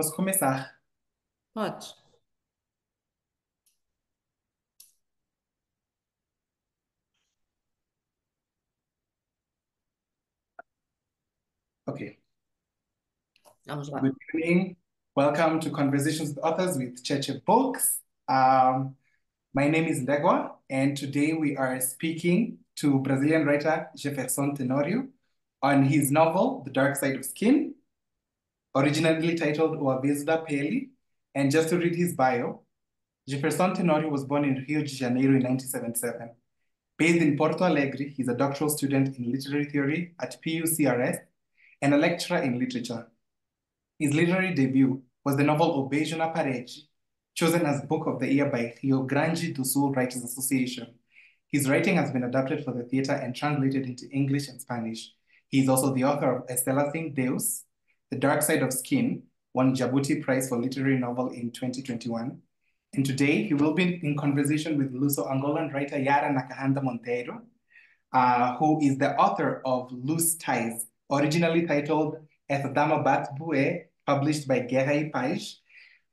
Posso começar? Pode. Okay. Vamos lá. Good evening. Welcome to Conversations with Authors with Cheche Books. Um, my name is Ndegwa, and today we are speaking to Brazilian writer Jefferson Tenorio on his novel, The Dark Side of Skin, originally titled Oavezda Peli. And just to read his bio, Jefferson Tenorio was born in Rio de Janeiro in 1977. Based in Porto Alegre, he's a doctoral student in literary theory at PUCRS and a lecturer in literature. His literary debut was the novel Obeijo na Parede, chosen as Book of the Year by Rio Grande do Sul Writers Association. His writing has been adapted for the theater and translated into English and Spanish. He is also the author of Estela Sin Deus, the Dark Side of Skin won Jabuti Prize for Literary Novel in 2021. And today he will be in conversation with Luso-Angolan writer Yara Nakahanda Monteiro, uh, who is the author of Loose Ties, originally titled Ethdama Bat Bue, published by Gerai Paish.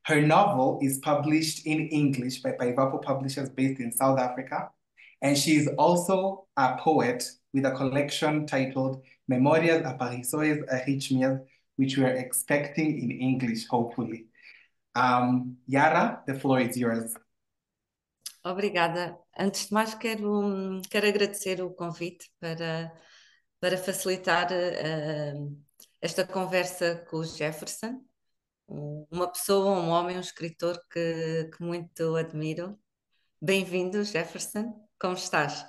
Her novel is published in English by Paivapo Publishers based in South Africa. And she is also a poet with a collection titled Memorias Aparições Arrítmias which we're expecting in English, hopefully. Um, Yara, the floor is yours. Obrigada. Antes de mais, quero, quero agradecer o convite para, para facilitar uh, esta conversa com o Jefferson, uma pessoa, um homem, um escritor que, que muito admiro. Bem-vindo, Jefferson. Como estás?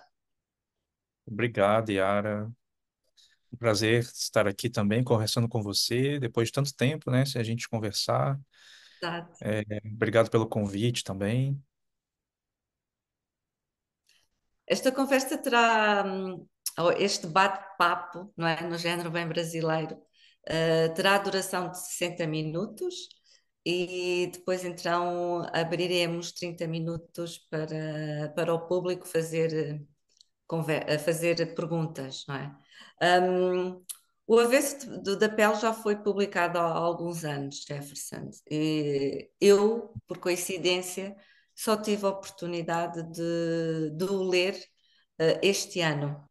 Obrigado, Yara. Um prazer estar aqui também, conversando com você, depois de tanto tempo, né? Se a gente conversar. É, obrigado pelo convite também. Esta conversa terá, hum, este bate-papo, não é? No género bem brasileiro, eh, terá duração de 60 minutos e depois então abriremos 30 minutos para, para o público fazer, fazer perguntas, não é? Um, o avesso de, da pele já foi publicado há, há alguns anos, Jefferson, e eu, por coincidência, só tive a oportunidade de, de o ler uh, este ano.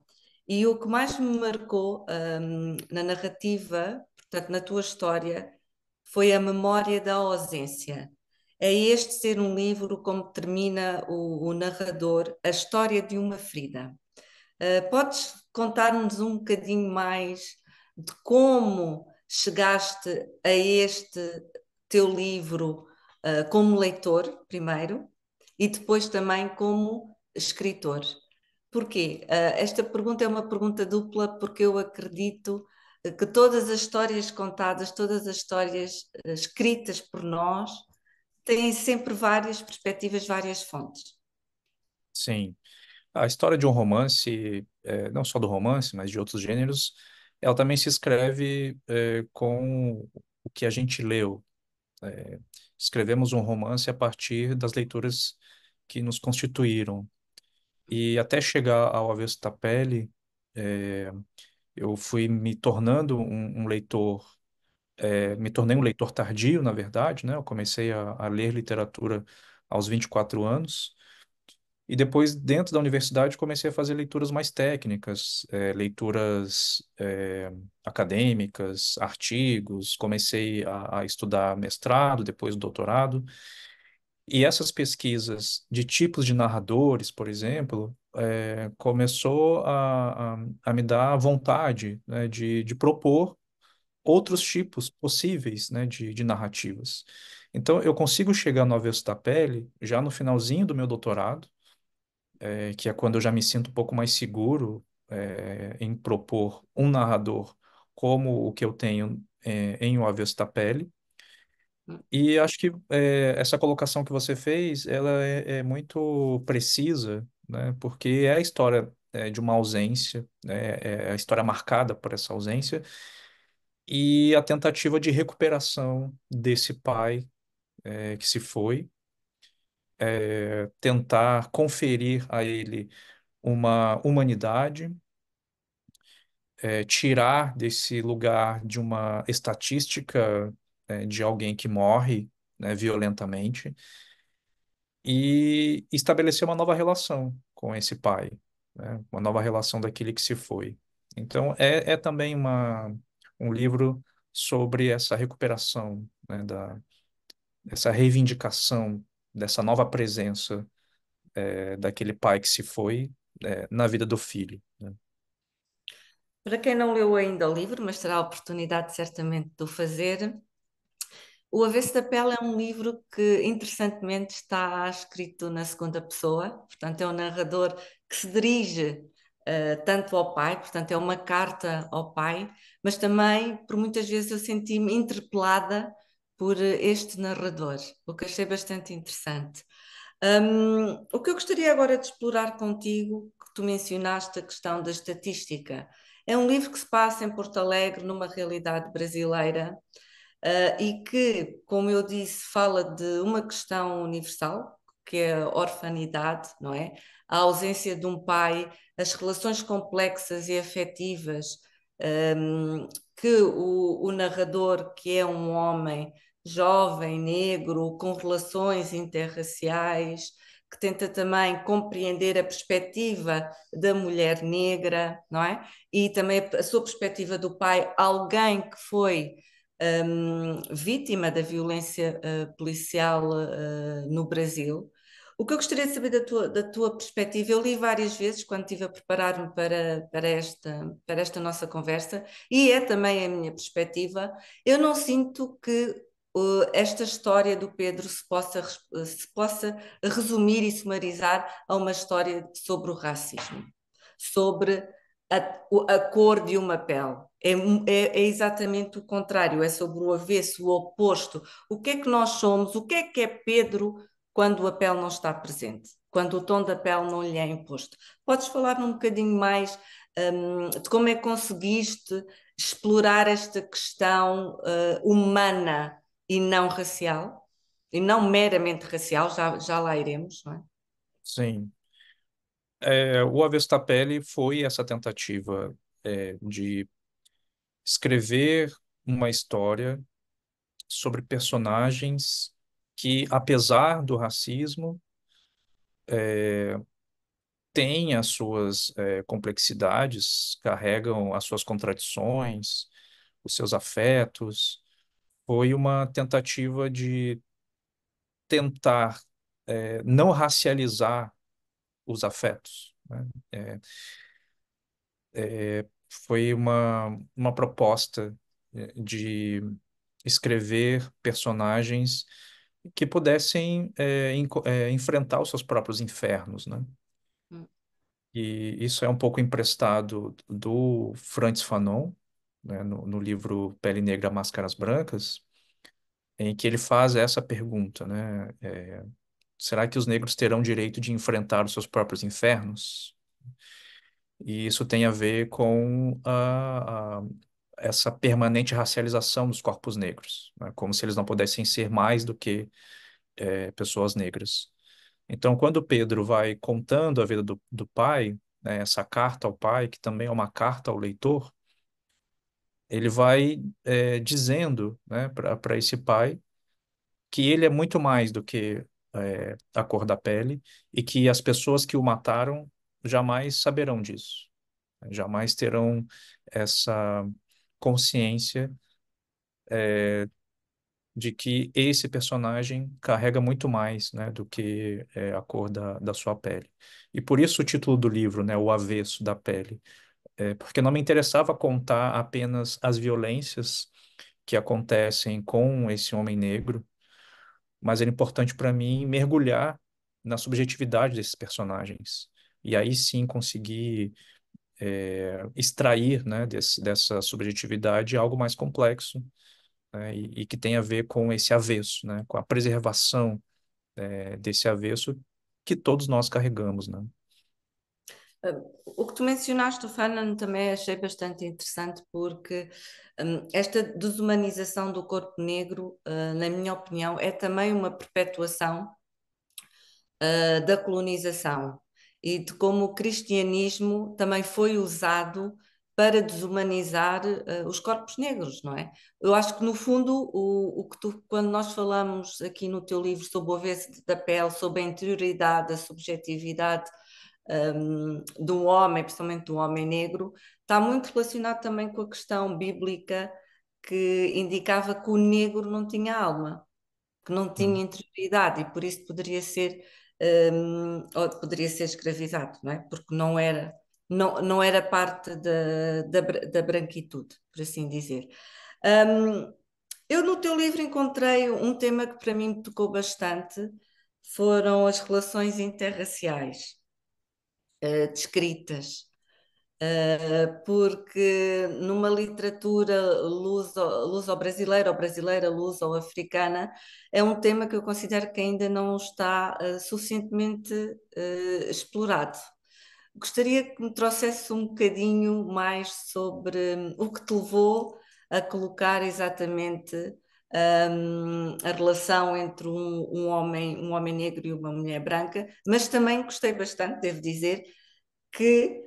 E o que mais me marcou um, na narrativa, portanto, na tua história, foi a memória da ausência. É este ser um livro como termina o, o narrador, a história de uma ferida. Uh, podes contar-nos um bocadinho mais de como chegaste a este teu livro uh, como leitor, primeiro, e depois também como escritor. Porquê? Uh, esta pergunta é uma pergunta dupla porque eu acredito eh, que todas as histórias contadas, todas as histórias escritas por nós, têm sempre várias perspectivas, várias fontes. Sim a história de um romance, é, não só do romance, mas de outros gêneros, ela também se escreve é, com o que a gente leu. É, escrevemos um romance a partir das leituras que nos constituíram. E até chegar ao Avesso da Pele, é, eu fui me tornando um, um leitor é, me tornei um leitor tardio, na verdade, né? Eu comecei a, a, ler literatura aos 24 anos e depois, dentro da universidade, comecei a fazer leituras mais técnicas, é, leituras é, acadêmicas, artigos. Comecei a, a, estudar mestrado, depois doutorado. E essas pesquisas de tipos de narradores, por exemplo, é, começou a, a, a, me dar vontade né, de, de propor outros tipos possíveis né, de, de narrativas. Então, eu consigo chegar no Avesso da Pele já no finalzinho do meu doutorado, é, que é quando eu já me sinto um pouco mais seguro é, em propor um narrador como o que eu tenho é, em O Avesso da Pele. Hum. E acho que é, essa colocação que você fez, ela é, é, muito precisa, né? porque é a história é, de uma ausência, né? é a história marcada por essa ausência, e a tentativa de recuperação desse pai que se foi, é, tentar conferir a ele uma humanidade, é, tirar desse lugar de uma estatística é, de alguém que morre né, violentamente e estabelecer uma nova relação com esse pai, né, uma nova relação daquele que se foi. Então, é, é também uma, um livro sobre essa recuperação, né, da, essa reivindicação dessa nova presença é, daquele pai que se foi é, na vida do filho. Né? Para quem não leu ainda o livro, mas terá a oportunidade certamente de o fazer, O Avesso da Pele é um livro que, interessantemente, está escrito na segunda pessoa, portanto, é um narrador que se dirige Uh, tanto ao pai, portanto é uma carta ao pai, mas também por muitas vezes eu senti-me interpelada por eh, este narrador, o que achei bastante interessante. Um, o que eu gostaria agora de explorar contigo, que tu mencionaste a questão da estatística, é um livro que se passa em Porto Alegre, numa realidade brasileira, uh, e que, como eu disse, fala de uma questão universal, que é a orfanidade, não é? A ausência de um pai, as relações complexas e afetivas um, que o, o, narrador, que é um homem, jovem, negro, com relações interraciais, que tenta também compreender a perspectiva da mulher negra, não é? E também a sua perspectiva do pai, alguém que foi um, vítima da violência uh, policial uh, no Brasil. O que eu gostaria de saber da tua, da tua perspectiva, eu li várias vezes quando estive a preparar-me para, para, esta, para esta nossa conversa, e é também a minha perspectiva. Eu não sinto que eh, esta história do Pedro se possa, eh, se possa resumir e sumarizar a uma história sobre o racismo, sobre a, a cor de uma pele. É, é, é, exatamente o contrário, é sobre o avesso, o oposto. O que é que nós somos? O que é que é Pedro quando a pele não está presente? Quando o tom da pele não lhe é imposto? Podes falar um bocadinho mais um, de como é que conseguiste explorar esta questão uh, humana e não racial, e não meramente racial, já, já lá iremos, não é? Sim. É, o Avesta Pele foi essa tentativa é, de escrever uma história sobre personagens que, apesar do racismo, é, têm as suas é, complexidades, carregam as suas contradições, os seus afetos, foi uma tentativa de tentar é, não racializar os afetos. Né? É, é, foi uma, uma proposta de escrever personagens que pudessem enfrentar os seus próprios infernos, né? Hum. E isso é um pouco emprestado do Francis Fanon, né, no, no livro Pele Negra, Máscaras Brancas, em que ele faz essa pergunta, né? É, será que os negros terão direito de enfrentar os seus próprios infernos? E isso tem a ver com a, a, essa permanente racialização dos corpos negros, né? como se eles não pudessem ser mais do que é, pessoas negras. Então, quando Pedro vai contando a vida do, do pai, né, essa carta ao pai, que também é uma carta ao leitor, ele vai é, dizendo né, para esse pai que ele é muito mais do que é, a cor da pele e que as pessoas que o mataram jamais saberão disso, né, jamais terão essa consciência é, de que esse personagem carrega muito mais né, do que a cor da, da sua pele. E por isso o título do livro, né, O Avesso da Pele, é, porque não me interessava contar apenas as violências que acontecem com esse homem negro, mas era importante para mim mergulhar na subjetividade desses personagens e aí sim conseguir é, extrair né, desse, dessa subjetividade algo mais complexo né, e, e, que tem a ver com esse avesso, né, com a preservação é, desse avesso que todos nós carregamos, né? O que tu mencionaste, Fanon, também achei bastante interessante, porque um, esta desumanização do corpo negro, uh, na minha opinião, é também uma perpetuação uh, da colonização e de como o cristianismo também foi usado para desumanizar uh, os corpos negros, não é? Eu acho que no fundo o, o que tu, quando nós falamos aqui no teu livro sobre o avesso da pele, sobre a interioridade, a subjetividade, do de um homem, principalmente de um homem negro, está muito relacionado também com a questão bíblica que indicava que o negro não tinha alma, que não tinha hum. interioridade e por isso poderia ser um, ou poderia ser escravizado, não é? Porque não era não, não era parte da, da, da branquitude, por assim dizer. Um, eu no teu livro encontrei um tema que para mim me tocou bastante, foram as relações interraciais. Eh, descritas. Uh, porque numa literatura luso-brasileira luso ou brasileira, luso-africana, é um tema que eu considero que ainda não está uh, suficientemente uh, explorado. Gostaria que me trouxesse um bocadinho mais sobre hum, o que te levou a colocar exatamente um, a relação entre um, um, homem, um homem negro e uma mulher branca, mas também gostei bastante, devo dizer, que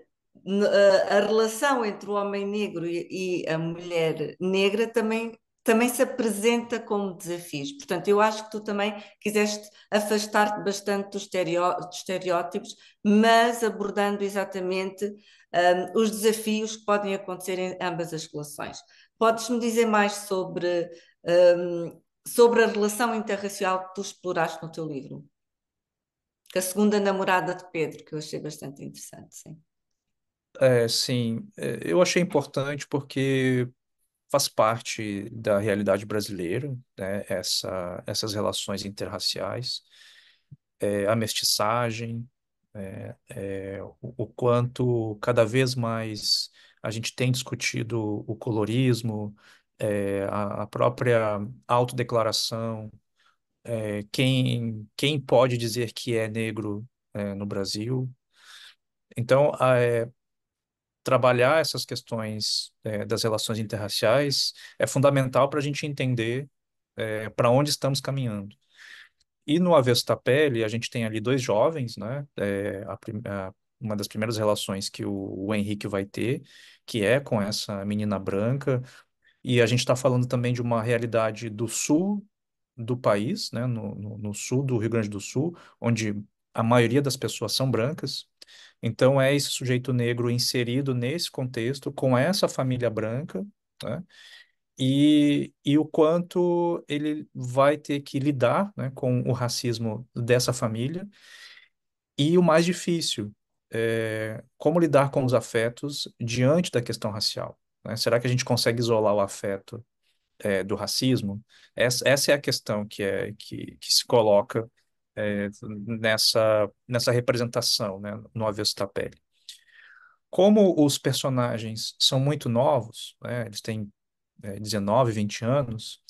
a relação entre o homem negro e a mulher negra também, também se apresenta como desafios. Portanto, eu acho que tu também quiseste afastar-te bastante dos estereótipos, mas abordando exatamente um, os desafios que podem acontecer em ambas as relações. Podes-me dizer mais sobre um, sobre a relação interracial que tu exploraste no teu livro. Que a segunda namorada de Pedro, que eu achei bastante interessante, sim. É, sim, é, eu achei importante porque faz parte da realidade brasileira, né? Essa, essas relações interraciais, é, a mestiçagem, é, é, o, o, quanto cada vez mais a gente tem discutido o colorismo, é, a, a, própria autodeclaração, é, quem, quem pode dizer que é negro é, no Brasil. Então, é, trabalhar essas questões é, das relações interraciais é fundamental para a gente entender é, para onde estamos caminhando. E no Avesso da Pele, a gente tem ali dois jovens, né? A, a, uma das primeiras relações que o, o Henrique vai ter, que é com essa menina branca, e a gente está falando também de uma realidade do sul do país, né, no, no, no, sul do Rio Grande do Sul, onde a maioria das pessoas são brancas. Então, é esse sujeito negro inserido nesse contexto, com essa família branca, né, e, e o quanto ele vai ter que lidar né, com o racismo dessa família. E o mais difícil, é, como lidar com os afetos diante da questão racial. Né? Será que a gente consegue isolar o afeto é, do racismo? Essa, essa, é a questão que, é, que, que se coloca é, nessa, nessa representação, né? no avesso da pele. Como os personagens são muito novos, né? eles têm é, 19, 20 anos,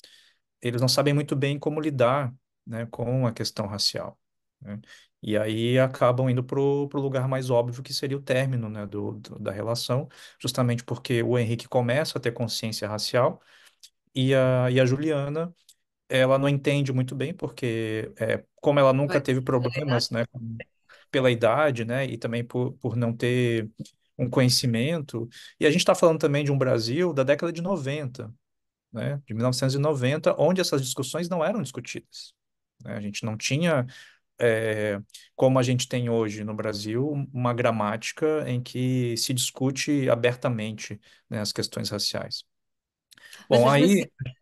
eles não sabem muito bem como lidar né? com a questão racial. Né? E aí acabam indo para o lugar mais óbvio, que seria o término, né, do, do, da relação, justamente porque o Henrique começa a ter consciência racial e a, e a Juliana, ela não entende muito bem, porque é, como ela nunca teve né? problemas, né, pela idade, né, e também por, por não ter um conhecimento, e a gente está falando também de um Brasil da década de 90, né, de 1990, onde essas discussões não eram discutidas. Né? A gente não tinha é, como a gente tem hoje no Brasil, uma gramática em que se discute abertamente né, as questões raciais. Bom, aí. Mas,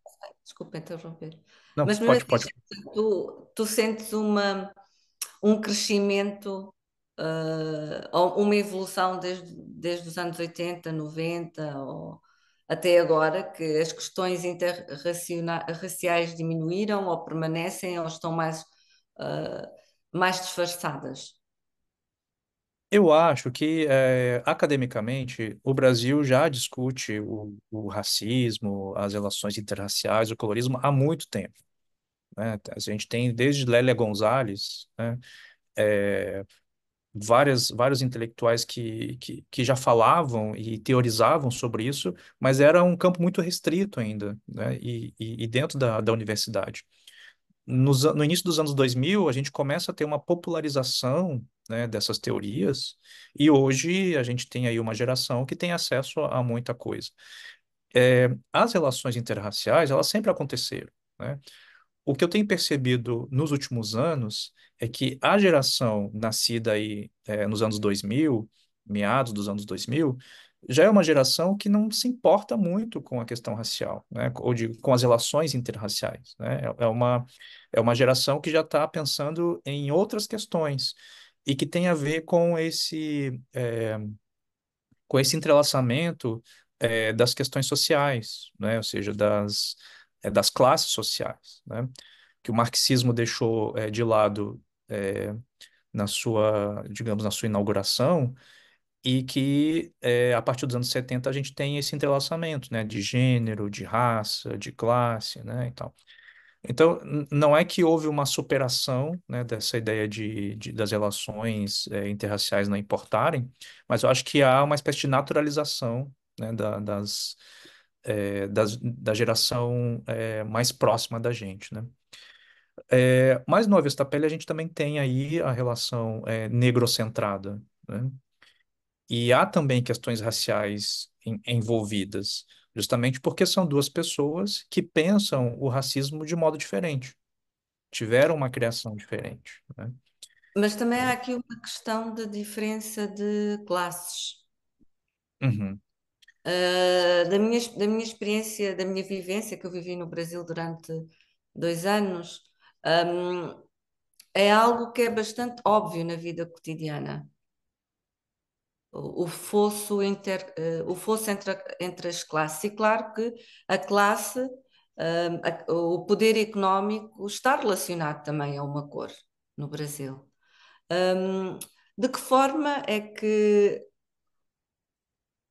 desculpa interromper. Não, mas, pode, assim, pode. Tu, tu sentes uma, um crescimento, uh, uma evolução desde, desde os anos 80, 90 ou até agora, que as questões interraciais diminuíram ou permanecem ou estão mais. Uh, mais disfarçadas? Eu acho que, eh, academicamente, o Brasil já discute o, o racismo, as relações interraciais, o colorismo há muito tempo. né? A gente tem, desde Lélia Gonzalez, né, eh, várias, vários intelectuais que, que, que já falavam e teorizavam sobre isso, mas era um campo muito restrito ainda, né, e, e, e dentro da, da universidade nos, no início dos anos 2000, a gente começa a ter uma popularização né, dessas teorias, e hoje a gente tem aí uma geração que tem acesso a muita coisa. É, as relações interraciais, elas sempre aconteceram, né? O que eu tenho percebido nos últimos anos é que a geração nascida aí é, nos anos 2000, meados dos anos 2000, já é uma geração que não se importa muito com a questão racial, né? ou de, com as relações interraciais. Né? É, é uma, é uma geração que já está pensando em outras questões e que tem a ver com esse, é, com esse entrelaçamento é, das questões sociais, né? ou seja, das, é, das classes sociais, né? que o marxismo deixou é, de lado é, na sua, digamos, na sua inauguração, e que é, a partir dos anos 70 a gente tem esse entrelaçamento, né, de gênero, de raça, de classe, né, e tal. Então, não é que houve uma superação, né, dessa ideia de, de das relações é, interraciais não importarem, mas eu acho que há uma espécie de naturalização, né, da, das, é, das, da geração mais próxima da gente, né. mas no Avesta Pele a gente também tem aí a relação é, negrocentrada, né? E há também questões raciais em, envolvidas, justamente porque são duas pessoas que pensam o racismo de modo diferente, tiveram uma criação diferente. Né? Mas também há aqui uma questão de diferença de classes. Uhum. Uh, da, minha, da minha experiência, da minha vivência, que eu vivi no Brasil durante dois anos, um, é algo que é bastante óbvio na vida cotidiana o fosso, inter, eh, o fosso entre, entre as classes. E claro que a classe, ehm, a, o poder económico está relacionado também a uma cor no Brasil. Ehm, de que forma é que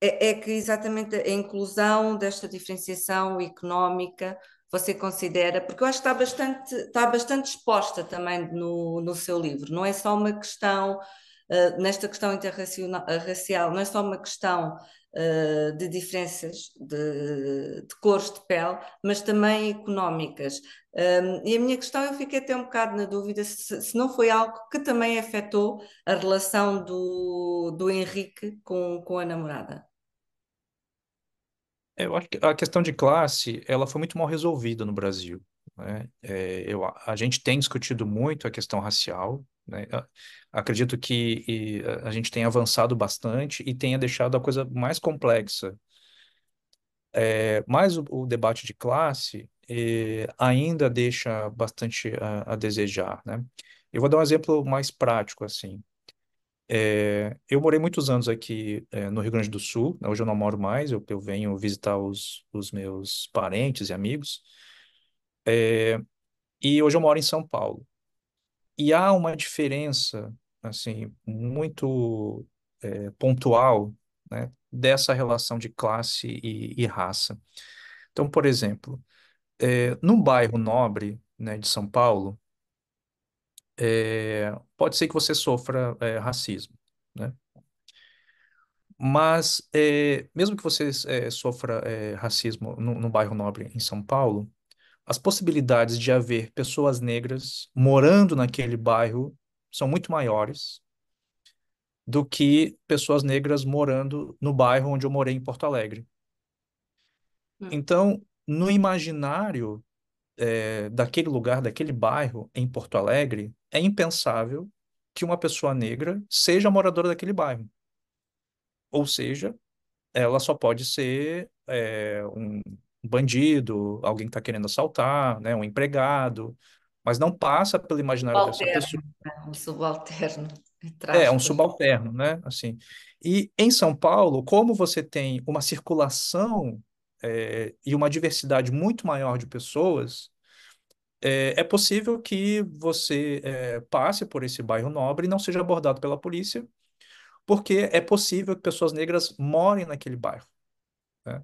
é, é que exatamente a inclusão desta diferenciação económica você considera, porque eu acho que está bastante, está bastante exposta também no, no seu livro, não é só uma questão ah, nesta questão interracial ah, não é só uma questão uh, de diferenças de, de, cores de pele, mas também económicas. Um, e a minha questão, eu fiquei até um bocado na dúvida se, se não foi algo que também afetou a relação do, do Henrique com, com a namorada. É, eu acho que a questão de classe, ela foi muito mal resolvida no Brasil. Né? É, eu, a gente tem discutido muito a questão racial, né? Acredito que a gente tenha avançado bastante e tenha deixado a coisa mais complexa. É, mas o, o, debate de classe é, ainda deixa bastante a, a, desejar, né? Eu vou dar um exemplo mais prático, assim. É, eu morei muitos anos aqui é, no Rio Grande do Sul, né? hoje eu não moro mais, eu, eu venho visitar os, os, meus parentes e amigos, é, e hoje eu moro em São Paulo. E há uma diferença, assim, muito é, pontual, né, dessa relação de classe e, e raça. Então, por exemplo, é, num bairro nobre, né, de São Paulo, é, pode ser que você sofra é, racismo, né? Mas é, mesmo que você é, sofra é, racismo no, no, bairro nobre em São Paulo, as possibilidades de haver pessoas negras morando naquele bairro são muito maiores do que pessoas negras morando no bairro onde eu morei em Porto Alegre. Hum. Então, no imaginário é, daquele lugar, daquele bairro em Porto Alegre, é impensável que uma pessoa negra seja moradora daquele bairro. Ou seja, ela só pode ser é, um, um bandido, alguém que está querendo assaltar, né, um empregado, mas não passa pelo imaginário subalterno, dessa pessoa. Né, um subalterno. É, é um subalterno, né? Assim. E em São Paulo, como você tem uma circulação é, e uma diversidade muito maior de pessoas, é, é possível que você é, passe por esse bairro nobre e não seja abordado pela polícia, porque é possível que pessoas negras morem naquele bairro. Né?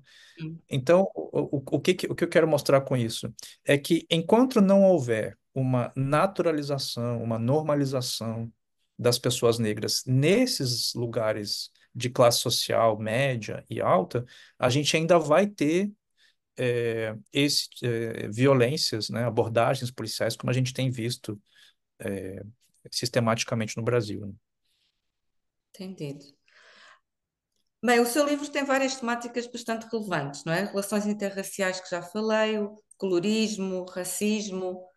Então, o, o, o, que, o que eu quero mostrar com isso é que enquanto não houver uma naturalização, uma normalização das pessoas negras nesses lugares de classe social média e alta, a gente ainda vai ter é, esse, é, violências, né, abordagens policiais, como a gente tem visto é, sistematicamente no Brasil. Né? Entendido. Bem, o seu livro tem várias temáticas bastante relevantes, não é? Relações interraciais que já falei, o colorismo, racismo,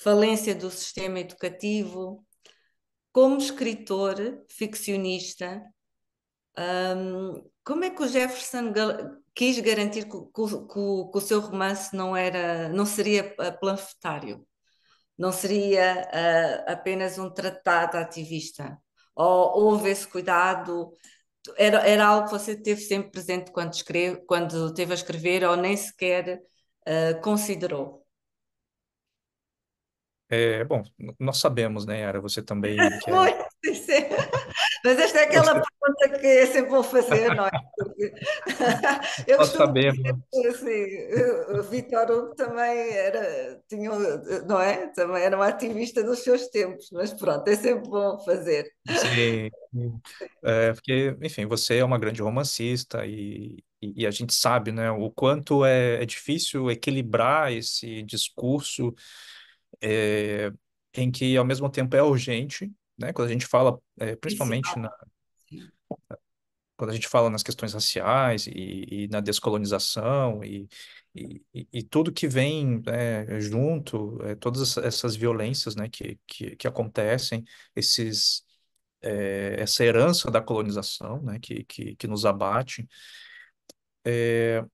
falência do sistema educativo. Como escritor, ficcionista, um, como é que o Jefferson quis garantir que, que, o seu romance não era, não seria eh, planfetário, não seria uh, apenas um tratado ativista? Ou houve esse cuidado era, era algo que você teve sempre presente quando, escreve, quando teve a escrever ou nem sequer uh, considerou? É, bom, nós sabemos, né, Yara, você também. Que é... Mas esta é aquela Você... pergunta que eu sempre vou fazer, não é? Porque... eu Nós sabemos. Assim, o Vitor Hugo também era, tinha, não é? Também era um ativista nos seus tempos, mas pronto, é sempre bom fazer. Sim. É, porque, enfim, você é uma grande romancista e, e, e a gente sabe, né, o quanto é, é difícil equilibrar esse discurso é, em que, ao mesmo tempo, é urgente, né? Quando a gente fala, é, principalmente na, quando a gente fala nas questões raciais e, e na descolonização e, e, e, tudo que vem né, junto, é, todas essas violências né, que, que, que acontecem, esses, é, essa herança da colonização né, que, que, que nos abate, é,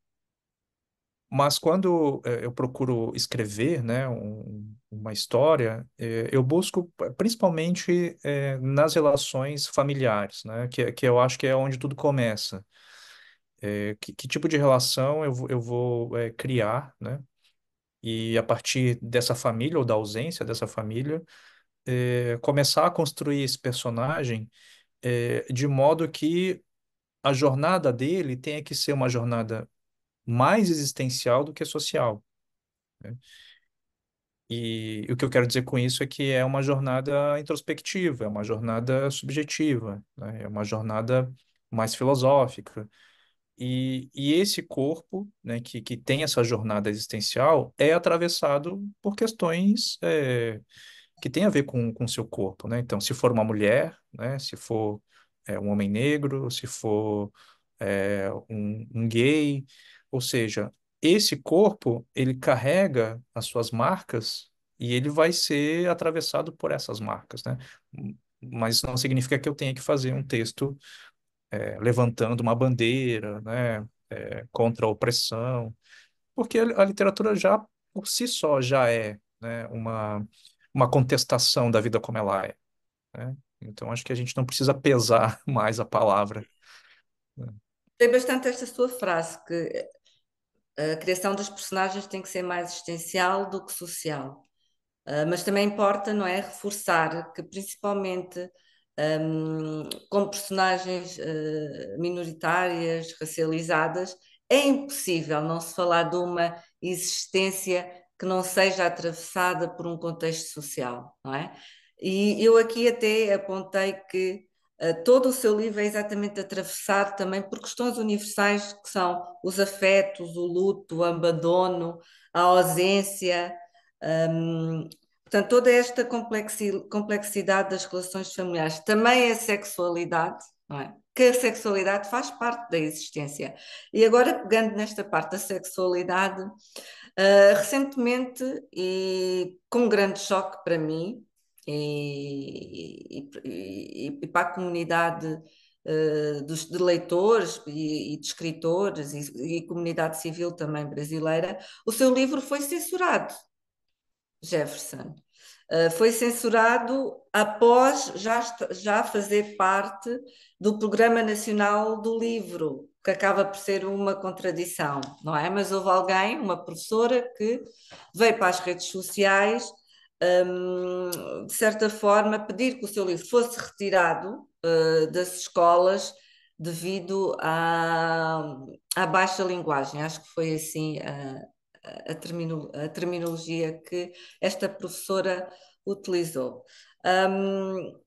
mas quando eh, eu procuro escrever né, um, uma história, eh, eu busco principalmente eh, nas relações familiares, né, que, que eu acho que é onde tudo começa. que, que tipo de relação eu, eu vou criar, né? E a partir dessa família ou da ausência dessa família, começar a construir esse personagem de modo que a jornada dele tenha que ser uma jornada mais existencial do que social. Né? E, e o que eu quero dizer com isso é que é uma jornada introspectiva, é uma jornada subjetiva, né? é uma jornada mais filosófica. E, e esse corpo, né, que, que tem essa jornada existencial, é atravessado por questões é, que têm a ver com o seu corpo. Né? Então, se for uma mulher, né, se for é, um homem negro, se for é, um, um gay, ou seja, esse corpo, ele carrega as suas marcas e ele vai ser atravessado por essas marcas, né? Mas não significa que eu tenha que fazer um texto é, levantando uma bandeira, né? É, contra a opressão, porque a, literatura já, por si só, já é né? uma, uma contestação da vida como ela é. Né? Então, acho que a gente não precisa pesar mais a palavra. Tem bastante esta sua frase, que a criação dos personagens tem que ser mais existencial do que social. Uh, mas também importa, não é, reforçar que principalmente um, com personagens uh, minoritárias, racializadas, é impossível não se falar de uma existência que não seja atravessada por um contexto social, não é? E eu aqui até apontei que todo o seu livro é exatamente atravessado também por questões universais que são os afetos, o luto, o abandono, a ausência. Um, portanto, toda esta complexidade das relações familiares. Também a sexualidade, não é? que a sexualidade faz parte da existência. E agora, pegando nesta parte da sexualidade, uh, recentemente e com grande choque para mim, e, e, e para a comunidade uh, dos, de leitores e, e de escritores e, comunidade civil também brasileira, o seu livro foi censurado, Jefferson. Uh, foi censurado após já, já fazer parte do Programa Nacional do Livro, que acaba por ser uma contradição, não é? Mas houve alguém, uma professora, que veio para as redes sociais um, de certa forma, pedir que o seu livro fosse retirado uh, das escolas devido à, à baixa linguagem. Acho que foi assim a, a, termino, a terminologia que esta professora utilizou. Um,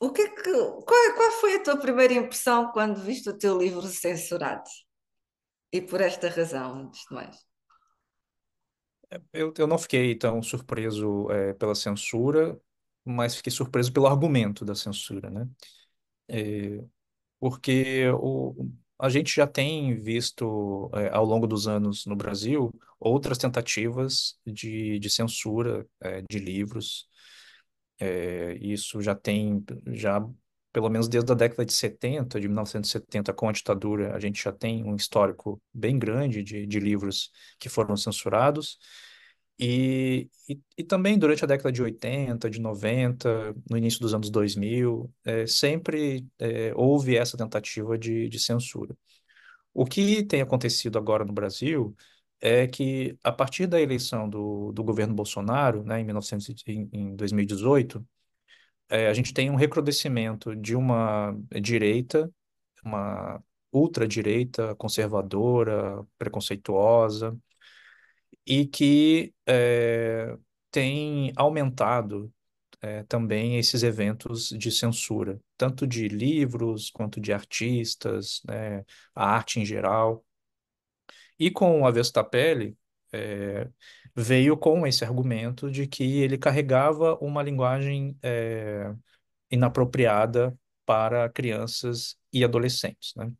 o que, é que qual, qual, foi a tua primeira impressão quando viste o teu livro censurado? E por esta razão, antes de mais. Eu, eu não fiquei tão surpreso, é, pela censura, mas fiquei surpreso pelo argumento da censura, né? É, porque o, a gente já tem visto, é, ao longo dos anos no Brasil, outras tentativas de, de censura, é, de livros. É, isso já tem já pelo menos desde a década de 70, de 1970, com a ditadura, a gente já tem um histórico bem grande de, de livros que foram censurados. E, e, e, também durante a década de 80, de 90, no início dos anos 2000, é, sempre é, houve essa tentativa de, de censura. O que tem acontecido agora no Brasil é que, a partir da eleição do, do governo Bolsonaro, né, em, 1900, em, em 2018, é, a gente tem um recrudescimento de uma direita, uma ultradireita, conservadora, preconceituosa, e que é, tem aumentado é, também esses eventos de censura, tanto de livros quanto de artistas, né, a arte em geral. E com o Avesso da Pele, é, veio com esse argumento de que ele carregava uma linguagem é, inapropriada para crianças e adolescentes. Né?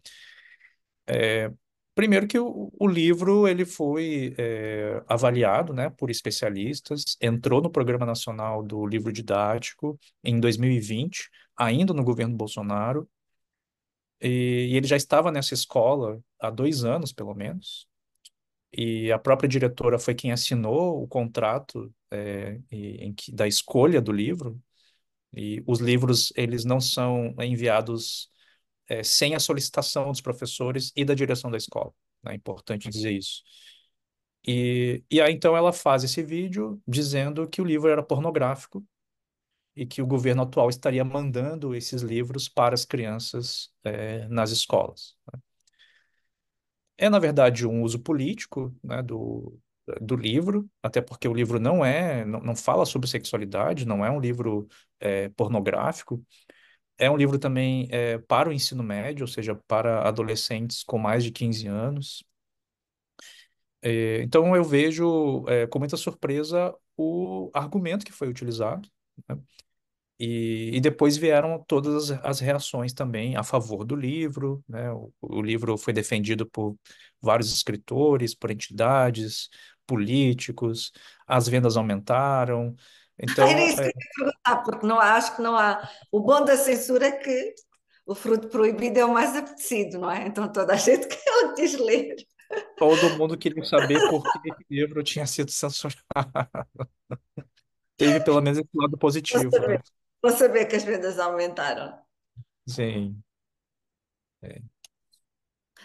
É, primeiro que o, o, livro ele foi é, avaliado né, por especialistas, entrou no Programa Nacional do Livro Didático em 2020, ainda no governo Bolsonaro, e, e ele já estava nessa escola há dois anos, pelo menos, e a própria diretora foi quem assinou o contrato é, e, que, da escolha do livro. E os livros eles não são enviados é, sem a solicitação dos professores e da direção da escola. Né? É importante dizer isso. E, e aí então ela faz esse vídeo dizendo que o livro era pornográfico e que o governo atual estaria mandando esses livros para as crianças é, nas escolas. Né? é, na verdade, um uso político né, do, do livro, até porque o livro não é, não, não fala sobre sexualidade, não é um livro é, pornográfico. É um livro também é, para o ensino médio, ou seja, para adolescentes com mais de 15 anos. É, então eu vejo é, com muita surpresa o argumento que foi utilizado. Né? E, e depois vieram todas as, reações também a favor do livro. Né? O, o livro foi defendido por vários escritores, por entidades, políticos, as vendas aumentaram. Então, Era isso que é eu ia perguntar, porque não acho que não há. O bom da censura é que o fruto proibido é o mais apetecido, não é? Então toda a gente quis ler. Todo mundo queria saber por que o livro tinha sido censurado. Teve pelo menos esse lado positivo. Né? Vou saber que as vendas aumentaram. Sim. É.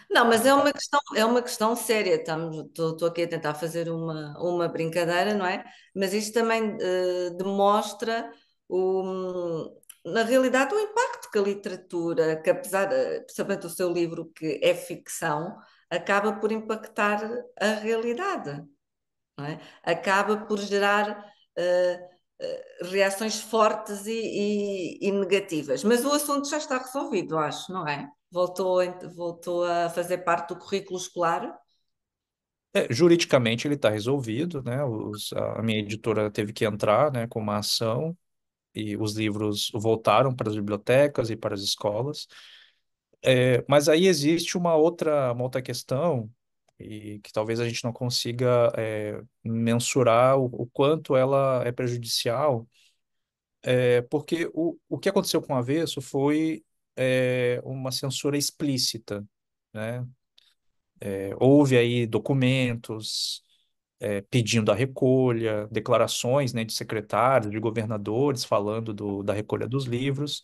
Não, mas é uma questão, é uma questão séria. Estou aqui a tentar fazer uma, uma brincadeira, não é? Mas isto também uh, demonstra o, na realidade o impacto que a literatura, que apesar, principalmente o seu livro que é ficção, acaba por impactar a realidade, é? acaba por gerar uh, eh, reações fortes e, e, e, negativas. Mas o assunto já está resolvido, acho, não é? Voltou, voltou a fazer parte do currículo escolar. É, juridicamente ele está resolvido, né? Os, a minha editora teve que entrar, né, com uma ação e os livros voltaram para as bibliotecas e para as escolas. É, mas aí existe uma outra, uma outra questão e que talvez a gente não consiga é, mensurar o, o, quanto ela é prejudicial, é, porque o, o que aconteceu com o avesso foi é, uma censura explícita, né? houve aí documentos pedindo a recolha, declarações né, de secretários, de governadores falando do, da recolha dos livros.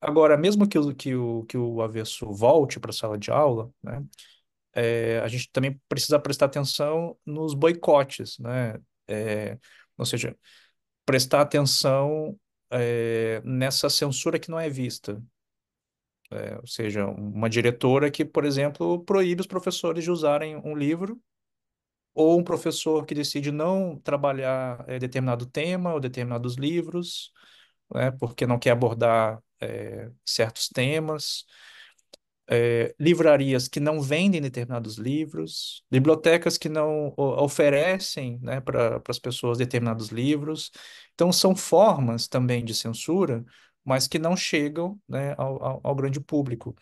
Agora, mesmo que, que, o, que o avesso volte para a sala de aula, né, é, a gente também precisa prestar atenção nos boicotes, né? É, ou seja, prestar atenção é, nessa censura que não é vista. ou seja, uma diretora que, por exemplo, proíbe os professores de usarem um livro, ou um professor que decide não trabalhar determinado tema ou determinados livros, né, porque não quer abordar certos temas é, livrarias que não vendem determinados livros, bibliotecas que não oferecem né, para as pessoas determinados livros. Então, são formas também de censura, mas que não chegam né, ao, ao, ao, grande público.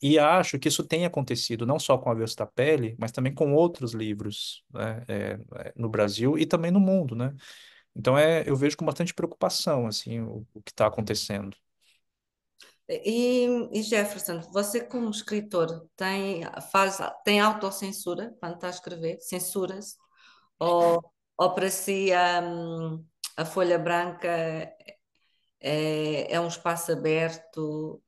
E acho que isso tem acontecido não só com a Pele, mas também com outros livros né, é, é, no Brasil e também no mundo. Né? Então, é, eu vejo com bastante preocupação assim, o, o que está acontecendo. E, e, Jefferson, você como escritor tem, faz, tem autocensura quando está a escrever? Censura-se? Ou, ou para si a hum, a folha branca é, é, um espaço aberto,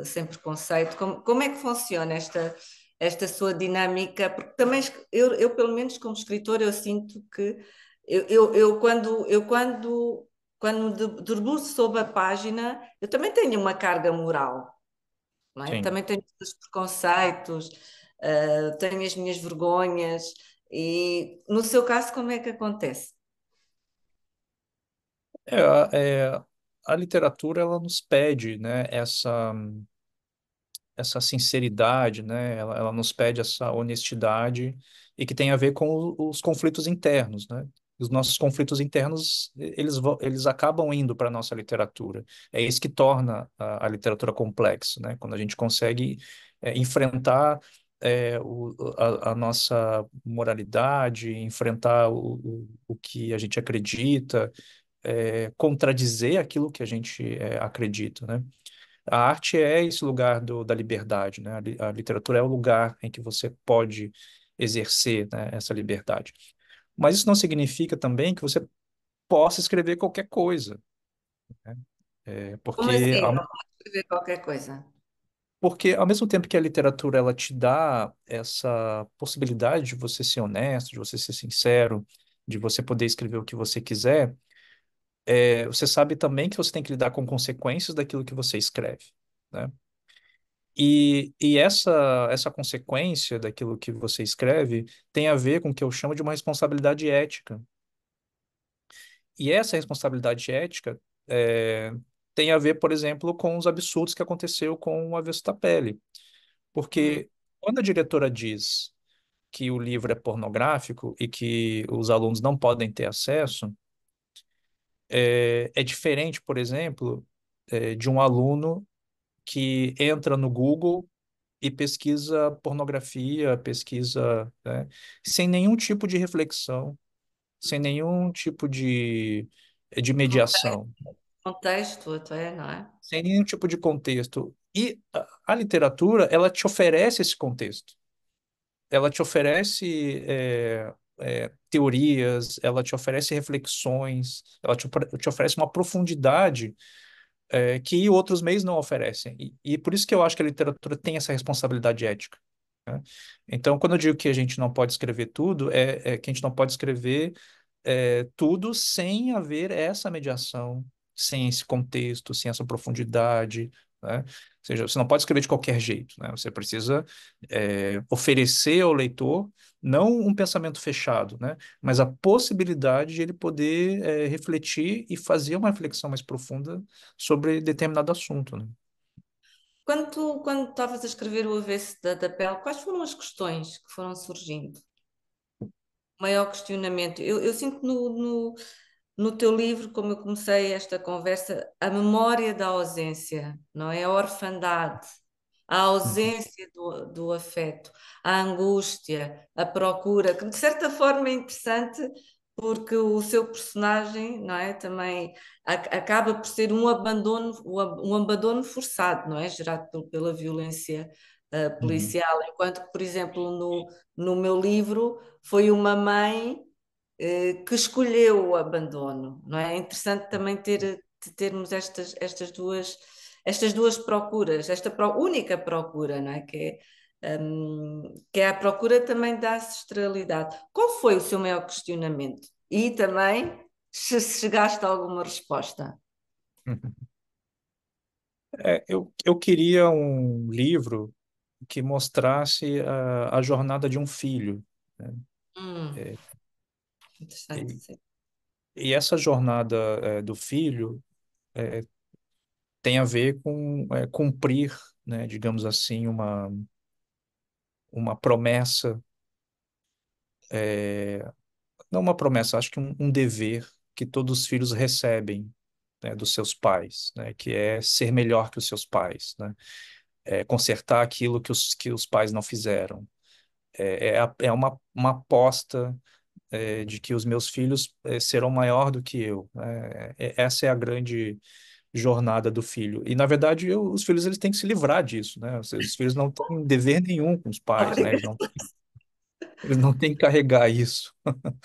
eh, sem preconceito? Como, como é que funciona esta, esta sua dinâmica? Porque também eu, eu pelo menos como escritor, eu sinto que eu, eu, eu quando, eu quando quando debruço sobre a página, eu também tenho uma carga moral. É? Também tenho os preconceitos, uh, tenho as minhas vergonhas. E no seu caso, como é que acontece? É, é, a literatura ela nos pede né, essa, essa sinceridade, né? Ela, ela, nos pede essa honestidade e que tem a ver com os conflitos internos, né? os nossos conflitos internos eles eles acabam indo para a nossa literatura é isso que torna a, a literatura complexa né quando a gente consegue é, enfrentar é, o, a, a, nossa moralidade enfrentar o, o, o que a gente acredita é, contradizer aquilo que a gente é, acredita né a arte é esse lugar do, da liberdade né a, a literatura é o lugar em que você pode exercer né, essa liberdade mas isso não significa também que você possa escrever qualquer coisa. Né? É, porque Como assim? Ao... posso escrever qualquer coisa. Porque ao mesmo tempo que a literatura ela te dá essa possibilidade de você ser honesto, de você ser sincero, de você poder escrever o que você quiser, é, você sabe também que você tem que lidar com consequências daquilo que você escreve, né? E, e essa, essa consequência daquilo que você escreve tem a ver com o que eu chamo de uma responsabilidade ética. E essa responsabilidade ética é, tem a ver, por exemplo, com os absurdos que aconteceu com o Avesso da Pele. Porque uhum. quando a diretora diz que o livro é pornográfico e que os alunos não podem ter acesso, é, é diferente, por exemplo, é, de um aluno que entra no Google e pesquisa pornografia, pesquisa, né, sem nenhum tipo de reflexão, sem nenhum tipo de, eh, de mediação. Contexto, até, não é? Sem nenhum tipo de contexto. E a, a literatura, ela te oferece esse contexto. Ela te oferece é, é, teorias, ela te oferece reflexões, ela te, te oferece uma profundidade é, que outros meios não oferecem. E, e, por isso que eu acho que a literatura tem essa responsabilidade ética. Né? Então, quando eu digo que a gente não pode escrever tudo, é, é que a gente não pode escrever é, tudo sem haver essa mediação, sem esse contexto, sem essa profundidade, né? seja, você não pode escrever de qualquer jeito, né? Você precisa é, oferecer ao leitor não um pensamento fechado, né? Mas a possibilidade de ele poder é, refletir e fazer uma reflexão mais profunda sobre determinado assunto, né? Quando tu, quando estavas a escrever o avesso da, da pele, quais foram as questões que foram surgindo? maior questionamento. Eu, eu sinto no, no, no teu livro, como eu comecei esta conversa, a memória da ausência, não é? A orfandade, a ausência do, do afeto, a angústia, a procura, que de certa forma é interessante porque o seu personagem, não é, também acaba por ser um abandono, um abandono forçado, não é, gerado pela violência uh, policial, uhum. enquanto que, por exemplo, no, no meu livro foi uma mãe eh, que escolheu o abandono, não é? É interessante também ter, eh, termos estas, estas, duas, estas duas procuras, esta única procura, não é? Que é, um, que é a procura também da ancestralidade. Qual foi o seu maior questionamento? E também se chegaste a alguma resposta. É, eu, eu queria um livro que mostrasse a, a jornada de um filho. Né? Hum. É, e, e essa jornada é, do filho é, tem a ver com é, cumprir, né, digamos assim, uma, uma promessa, não uma promessa, acho que um, um, dever que todos os filhos recebem né, dos seus pais, né, que é ser melhor que os seus pais, né, é consertar aquilo que os, que os pais não fizeram. É, é, é uma, uma aposta é, de que os meus filhos é, serão maior do que eu. É, é, essa é a grande jornada do filho. E, na verdade, eu, os filhos eles têm que se livrar disso, né? Os, os filhos não têm dever nenhum com os pais, né? Eles não, eles não têm que carregar isso.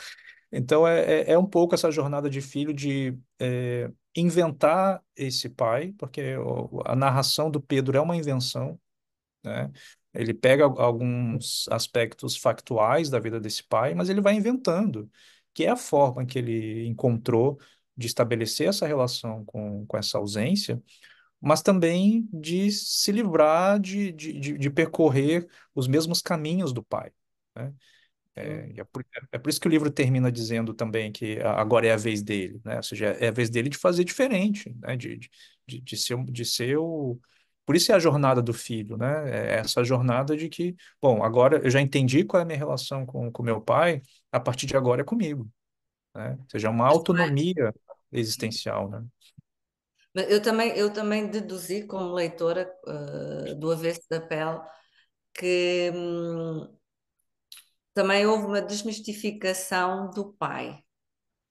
Então, é, é, é, um pouco essa jornada de filho de é, inventar esse pai, porque a narração do Pedro é uma invenção, né? Ele pega alguns aspectos factuais da vida desse pai, mas ele vai inventando, que é a forma que ele encontrou de estabelecer essa relação com, com essa ausência, mas também de se livrar de, de, de, de percorrer os mesmos caminhos do pai. Né? É, hum. é, por, é, por, isso que o livro termina dizendo também que agora é a vez dele, né? Ou seja, é a vez dele de fazer diferente, né? De, de, de, ser, de ser o, por isso é a jornada do filho, né? É essa jornada de que, bom, agora eu já entendi qual é a minha relação com o meu pai, a partir de agora é comigo. Né? Ou seja, é uma é. autonomia existencial, né? Eu também, eu também deduzi como leitora uh, do Avesso da Pele que hum, também houve uma desmistificação do pai.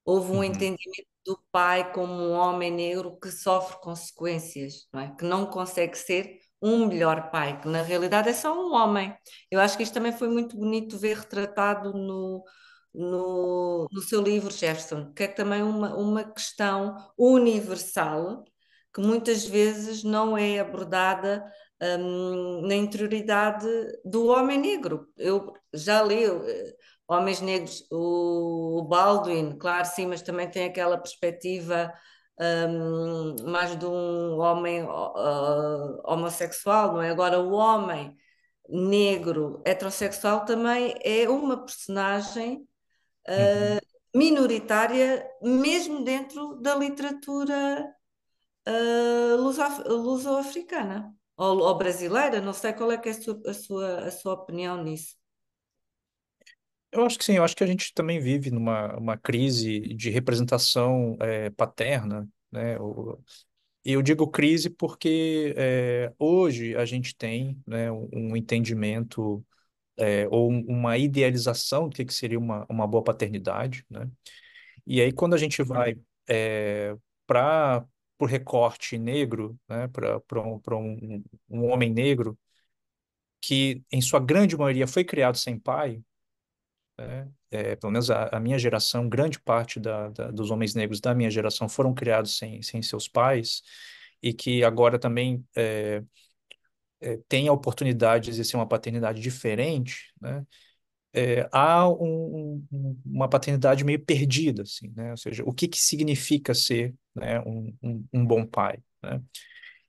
Houve um uhum. entendimento do pai como um homem negro que sofre consequências, não é? que não consegue ser um melhor pai, que na realidade é só um homem. Eu acho que isto também foi muito bonito ver retratado no, no, no seu livro Jefferson, que é também uma, uma questão universal que muitas vezes não é abordada hum, na interioridade do homem negro. Eu já li eh, Homens Negros, o, Baldwin, claro, sim, mas também tem aquela perspectiva um, mais de um homem uh, homossexual, não é? Agora, o homem negro heterossexual também é uma personagem uh, minoritária, mesmo dentro da literatura uh, luso-africana ou, ou, brasileira. Não sei qual é, é a, sua, a, sua, a sua opinião nisso. Eu acho que sim, eu acho que a gente também vive numa uma crise de representação é, paterna, né? E eu digo crise porque é, hoje a gente tem, né, um um entendimento é, ou uma idealização do que que seria uma, uma boa paternidade, né? E aí, quando a gente vai para o recorte negro, né, para um, um, um homem negro, que em sua grande maioria foi criado sem pai, é, é, pelo menos a, a, minha geração, grande parte da, da, dos homens negros da minha geração foram criados sem, sem seus pais e que agora também é, é, tem a oportunidade de exercer uma paternidade diferente, né? É, há um, um, uma paternidade meio perdida, assim, né? Ou seja, o que, que significa ser né, um, um, bom pai, né?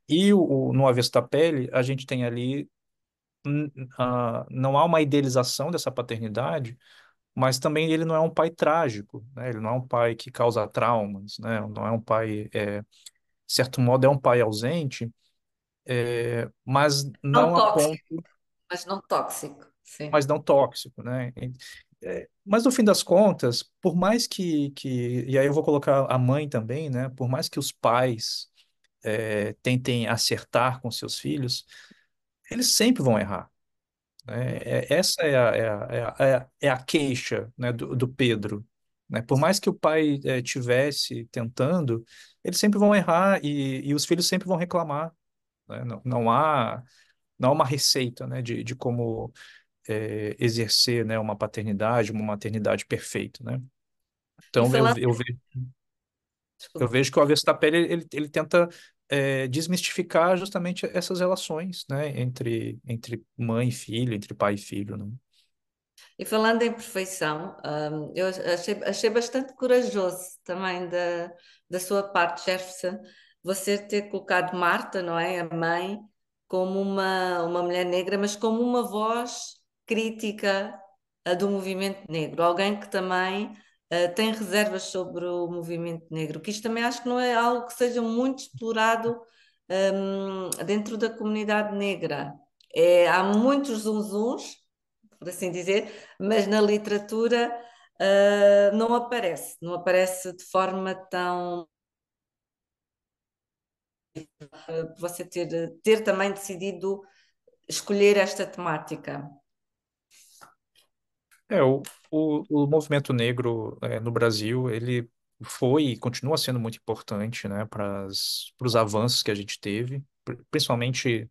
E o, o, no Avesso da Pele, a gente tem ali uh, não há uma idealização dessa paternidade, mas também ele não é um pai trágico, né? ele não é um pai que causa traumas, né? não é um pai, é, de certo modo, é um pai ausente, é, mas não, não tóxico, ponto... Mas não tóxico, sim. Mas não tóxico, né? É, mas no fim das contas, por mais que, que, e aí eu vou colocar a mãe também, né? Por mais que os pais é, tentem acertar com seus filhos, eles sempre vão errar. Né? Uhum. É, essa é, é a, é a, é a, é a queixa né, do, do Pedro. Né? Por mais que o pai é, tivesse tentando, eles sempre vão errar e, e os filhos sempre vão reclamar. Né? Não, não, há, não há uma receita né, de, de como é, exercer né, uma paternidade, uma maternidade perfeita. Né? Então, eu, eu, vejo, eu vejo que o Avesso da Pele ele, ele tenta é, desmistificar justamente essas relações, né, entre, entre mãe e filho, entre pai e filho, né? E falando em perfeição, um, eu achei, achei, bastante corajoso também da, da sua parte, Jefferson, você ter colocado Marta, não é, a mãe, como uma, uma mulher negra, mas como uma voz crítica do movimento negro, alguém que também eh, tem reservas sobre o movimento negro, que isto também acho que não é algo que seja muito explorado um, ehm, dentro da comunidade negra. É, há muitos zunzuns, por assim dizer, mas na literatura uh, não aparece, não aparece de forma tão eh, você ter, ter também decidido escolher esta temática. É, o, o, o movimento negro é, no Brasil, ele foi e continua sendo muito importante, né, para os avanços que a gente teve, principalmente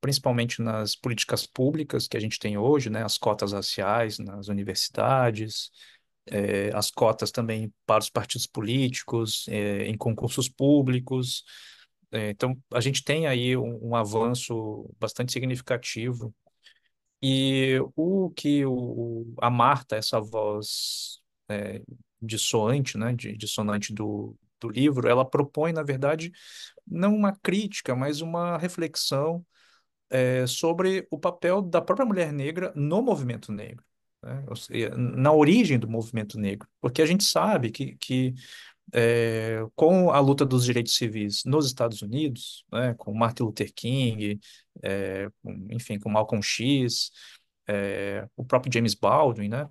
principalmente nas políticas públicas que a gente tem hoje, né, as cotas raciais nas universidades, é, as cotas também para os partidos políticos, é, em concursos públicos. É, então, a gente tem aí um, um avanço bastante significativo e o que o, a Marta, essa voz é, dissoante, né, de, dissonante do, do livro, ela propõe, na verdade, não uma crítica, mas uma reflexão é, sobre o papel da própria mulher negra no movimento negro, né? seja, na origem do movimento negro. Porque a gente sabe que, que é, com a luta dos direitos civis nos Estados Unidos, né, com Martin Luther King, é, com, enfim, com Malcolm X, é, o próprio James Baldwin, né,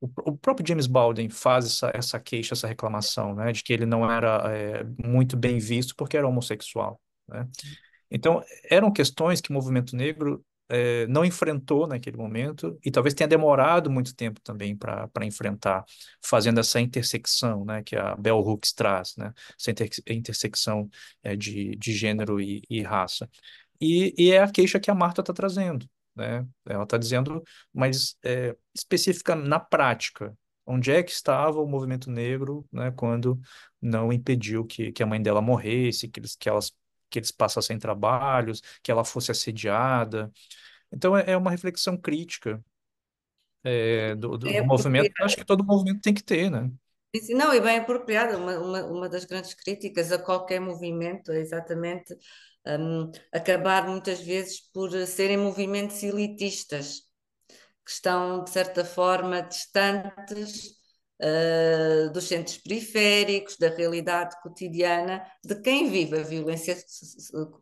o, o, próprio James Baldwin faz essa, essa queixa, essa reclamação, né, de que ele não era muito bem visto porque era homossexual, né. Então, eram questões que o movimento negro é, não enfrentou naquele momento e talvez tenha demorado muito tempo também para enfrentar, fazendo essa intersecção né, que a Bell Hooks traz, né, essa interse intersecção é, de, de gênero e, e raça. E, e, é a queixa que a Marta está trazendo. Né? Ela está dizendo, mas é, específica na prática, onde é que estava o movimento negro né, quando não impediu que, que a mãe dela morresse, que, eles, que elas que eles passassem trabalhos, que ela fosse assediada. Então é, é uma reflexão crítica é, do, do, é movimento, acho que todo movimento tem que ter, né? Não, e bem apropriada, uma, uma, uma das grandes críticas a qualquer movimento é exatamente um, acabar muitas vezes por serem movimentos elitistas, que estão, de certa forma, distantes uh, dos centros periféricos, da realidade cotidiana de quem vive a violência,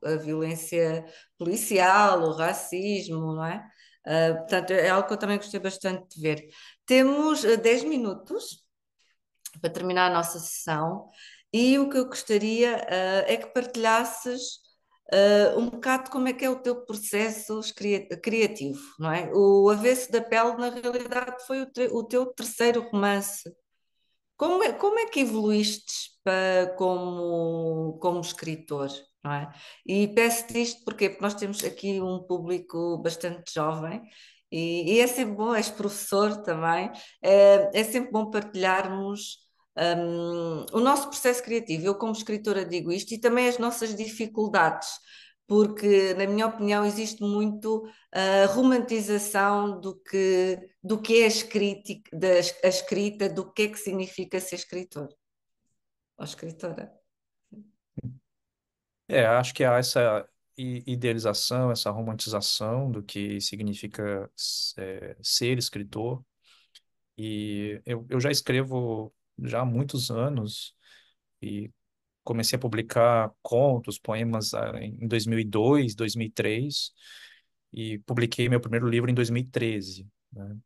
a violência policial, o racismo, não é? Uh, portanto, é algo que eu também gostei bastante de ver. Temos 10 ah, minutos para terminar a nossa sessão e o que eu gostaria uh, é que partilhasses uh, um bocado como é que é o teu processo criativo, não é? O Avesso da Pele, na realidade, foi o, te o teu terceiro romance. Como é, como é que evoluíste para, como, como escritor? Não é? E peço-te isto porque nós temos aqui um público bastante jovem e, e é sempre bom, és professor também, é, é sempre bom partilharmos um, o nosso processo criativo. Eu, como escritora, digo isto e também as nossas dificuldades, porque, na minha opinião, existe muito a romantização do que, do que é a escrita, da, a escrita, do que é que significa ser escritor ou escritora. É, acho que há essa idealização, essa romantização do que significa é, ser escritor. E eu, eu já escrevo já há muitos anos e comecei a publicar contos, poemas ah, em 2002, 2003 e publiquei meu primeiro livro em 2013, né?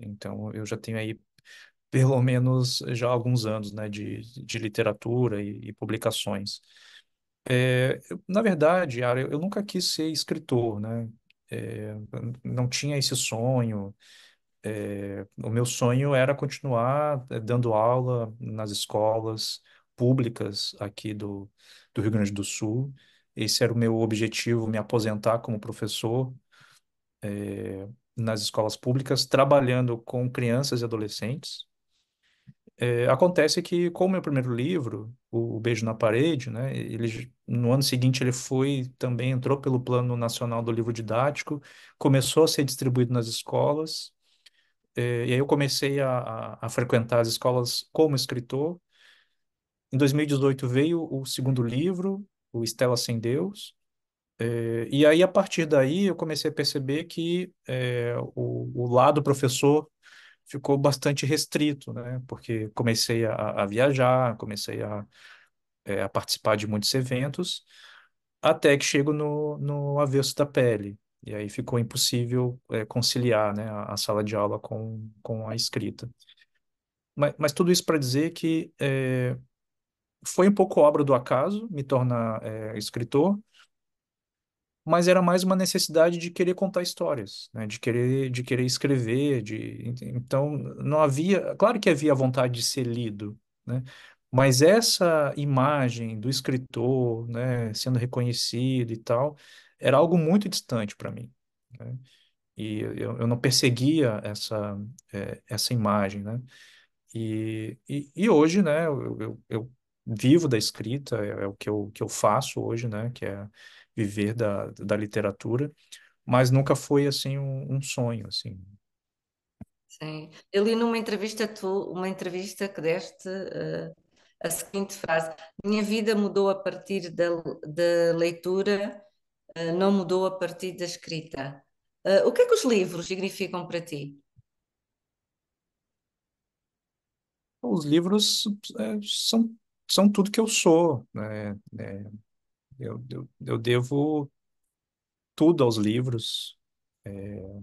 Então eu já tenho aí pelo menos já alguns anos, né, de, de literatura e, e publicações. É, na verdade, eu, eu nunca quis ser escritor, né? É, não tinha esse sonho, é, o meu sonho era continuar eh, dando aula nas escolas públicas aqui do, do Rio Grande do Sul. Esse era o meu objetivo, me aposentar como professor é, nas escolas públicas, trabalhando com crianças e adolescentes. É, acontece que com o meu primeiro livro, o Beijo na Parede, né, ele, no ano seguinte ele foi também entrou pelo Plano Nacional do Livro Didático, começou a ser distribuído nas escolas eh, e aí eu comecei a, a, frequentar as escolas como escritor. Em 2018 veio o segundo livro, o Estela Sem Deus, é, e aí, a partir daí, eu comecei a perceber que é, o, o, lado professor ficou bastante restrito, né? Porque comecei a, a viajar, comecei a, é, a, participar de muitos eventos, até que chego no, no avesso da pele, e aí ficou impossível é, conciliar né, a, a, sala de aula com, com a escrita. Mas, mas tudo isso para dizer que é, foi um pouco obra do acaso me tornar é, escritor, mas era mais uma necessidade de querer contar histórias, né, de querer de querer escrever, de então não havia, claro que havia vontade de ser lido, né, mas essa imagem do escritor, né, sendo reconhecido e tal, era algo muito distante para mim. Né? E eu, eu não perseguia essa, é, essa imagem, né? E, e, e hoje, né, eu, eu, eu, vivo da escrita, é, é o que eu, que eu faço hoje, né, que é viver da, da literatura, mas nunca foi, assim, um, um sonho, assim, Sim. Eu li numa entrevista tu, uma entrevista que deste uh, a seguinte frase: Minha vida mudou a partir da, da leitura eh, não mudou a partir da escrita. Eh, o que é que os livros significam para ti? Os livros é, são, são tudo que eu sou, né? É, eu, eu, eu, devo tudo aos livros. É,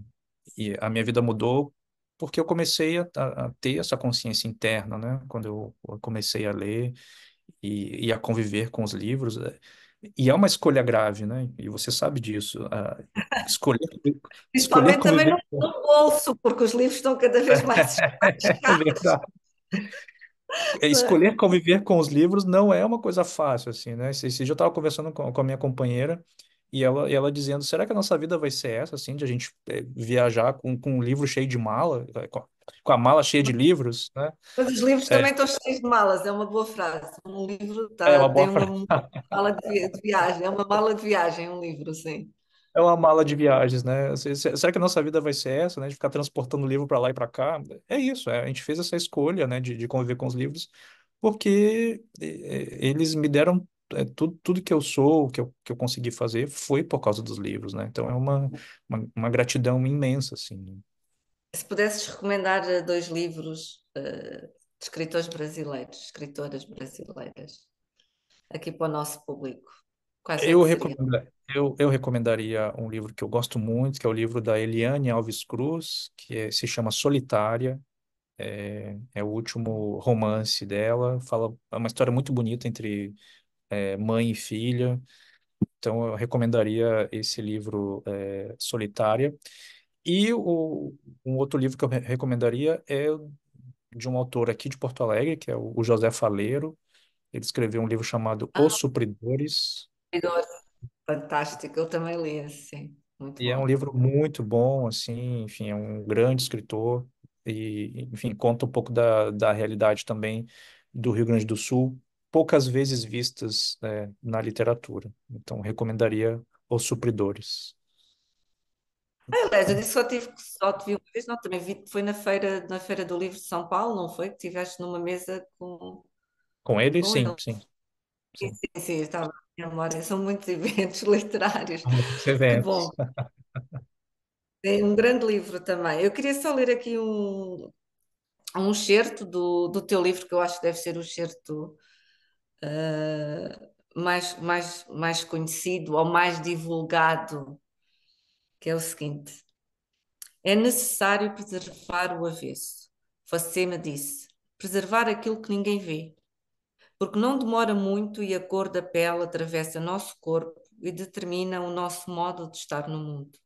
e a minha vida mudou porque eu comecei a, a, ter essa consciência interna, né? Quando eu comecei a ler e, e a conviver com os livros, é, e é uma escolha grave, né? E você sabe disso. escolher, escolher também no, no bolso, porque os livros estão cada vez mais é verdade. É, escolher conviver com os livros não é uma coisa fácil, assim, né? Se eu estava conversando com, com, a minha companheira e ela, e ela dizendo, será que a nossa vida vai ser essa, assim, de a gente eh, viajar com, com um livro cheio de mala? com a mala cheia de livros, né? Mas os livros é. também estão cheios de malas, é uma boa frase. Um livro tá, é uma boa tem frase. uma mala de, de viagem, é uma mala de viagem, um livro, sim. É uma mala de viagens, né? Será que a nossa vida vai ser essa, né? De ficar transportando livro para lá e para cá? É isso, é. a gente fez essa escolha, né? De, de conviver com os livros, porque eles me deram é, tudo, tudo que eu sou, que eu, que eu consegui fazer, foi por causa dos livros, né? Então é uma, uma, uma gratidão imensa, assim. Né? Se pudesses recomendar eh, dois livros eh, de escritores brasileiros, escritoras brasileiras, aqui para o nosso público, é eu eu, eu recomendaria um livro que eu gosto muito, que é o livro da Eliane Alves Cruz, que é, se chama Solitária. É, é, o último romance dela. Fala, é uma história muito bonita entre é, mãe e filha. Então, eu recomendaria esse livro é, Solitária. E o, um outro livro que eu recomendaria é de um autor aqui de Porto Alegre, que é o, José Faleiro. Ele escreveu um livro chamado ah, Os Supridores. Fantástico, eu também li esse. Muito e é bom. é um livro muito bom, assim, enfim, é um grande escritor e, enfim, conta um pouco da, da realidade também do Rio Grande do Sul, poucas vezes vistas, né, na literatura. Então, recomendaria Os Supridores. Aliás, eu disse só, tive, só te vi uma vez, não, também vi, foi na feira, na feira do Livro de São Paulo, não foi? Que estiveste numa mesa com. Com ele, com sim, ele. sim. Sim, sim, sim estava na memória. São muitos eventos literários. Muitos eventos. Bom. Tem um grande livro também. Eu queria só ler aqui um, um excerto do, do teu livro, que eu acho que deve ser o excerto uh, mais, mais, mais conhecido ou mais divulgado que é o seguinte: é necessário preservar o avesso. Facema disse: preservar aquilo que ninguém vê. Porque não demora muito e a cor da pele atravessa nosso corpo e determina o nosso modo de estar no mundo.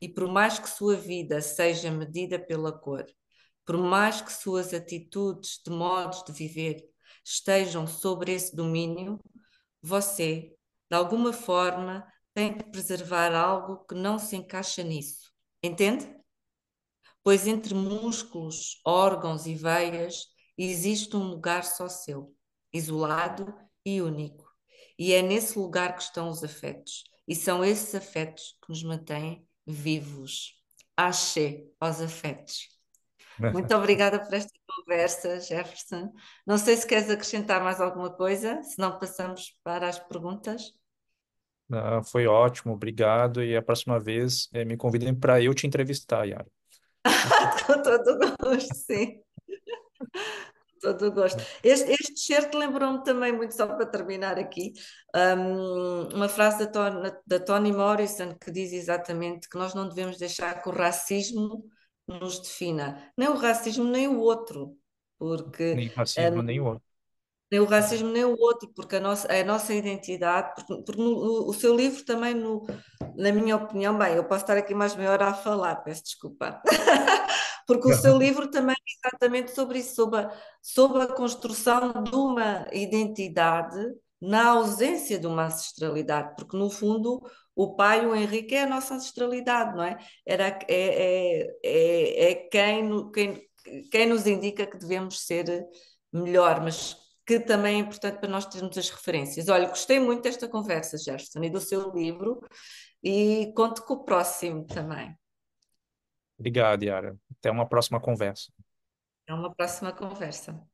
E por mais que sua vida seja medida pela cor, por mais que suas atitudes de modos de viver estejam sobre esse domínio, você, de alguma forma, tem que preservar algo que não se encaixa nisso. Entende? Pois entre músculos, órgãos e veias existe um lugar só seu, isolado e único. E é nesse lugar que estão os afetos. E são esses afetos que nos mantêm vivos. Axé aos afetos. Muito obrigada por esta conversa, Jefferson. Não sei se queres acrescentar mais alguma coisa, se não passamos para as perguntas. Ah, foi ótimo, obrigado. E a próxima vez eh, me convidem para eu te entrevistar, Yara. Com todo gosto, sim. todo gosto. Este, este lembrou-me também, muito só para terminar aqui, um, uma frase da, Tony, Toni Morrison que diz exatamente que nós não devemos deixar que o racismo nos defina. Nem o racismo, nem o outro. Porque, nem o racismo, um, nem o outro nem o racismo nem o outro, porque a nossa, a nossa identidade, porque, porque no, o seu livro também, no, na minha opinião, bem, eu posso estar aqui mais meia hora a falar, peço desculpa, porque o seu livro também é exatamente sobre isso, sobre a, sobre a construção de uma identidade na ausência de uma ancestralidade, porque no fundo o pai, o Henrique, é a nossa ancestralidade, não é? Era, é, é, é, é quem, quem, quem nos indica que devemos ser melhor, mas que também é importante para nós termos as referências. Olha, gostei muito desta conversa, Gerson, e do seu livro, e conto com o próximo também. Obrigado, Yara. Até uma próxima conversa. Até uma próxima conversa.